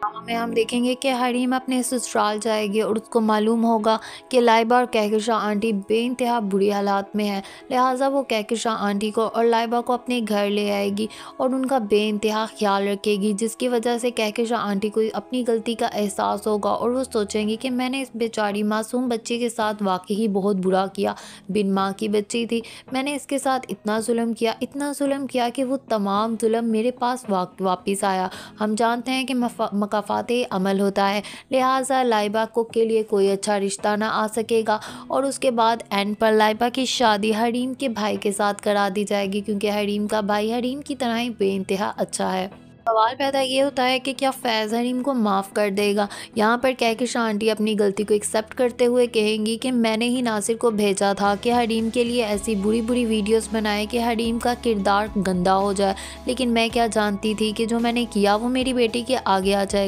drama में हम देखेंगे कि हरीम अपने ससुराल जाएगी और उसको मालूम होगा कि लाइबा और कहकशा आंटी बेानतहा बुरी हालात में है लिहाजा वो कहकशा आंटी को और लाइबा को अपने घर ले आएगी और उनका बेानतहा ख्याल रखेगी जिसकी वजह से कहकशा आंटी को अपनी गलती का एहसास होगा और वो सोचेंगी कि मैंने इस बेचारी मासूम बच्ची के साथ वाकई बहुत बुरा किया बिन माँ की बच्ची थी मैंने इसके साथ इतना म किया इतना म किया कि वो तमाम जुलम मेरे पास वापस आया हम जानते हैं कि मकाफ़ात अमल होता है लिहाजा लाइबा को के लिए कोई अच्छा रिश्ता ना आ सकेगा और उसके बाद एंड पर लाइबा की शादी हरीम के भाई के साथ करा दी जाएगी क्योंकि हरीम का भाई हरीम की तरह ही बेानतहा अच्छा है सवाल पैदा ये होता है कि क्या फैज़ हरीम को माफ़ कर देगा यहाँ पर कह के आंटी अपनी गलती को एक्सेप्ट करते हुए कहेंगी कि मैंने ही नासिर को भेजा था कि हरीम के लिए ऐसी बुरी बुरी वीडियोस बनाए कि हरीम का किरदार गंदा हो जाए लेकिन मैं क्या जानती थी कि जो मैंने किया वो मेरी बेटी के आगे आ जाएगा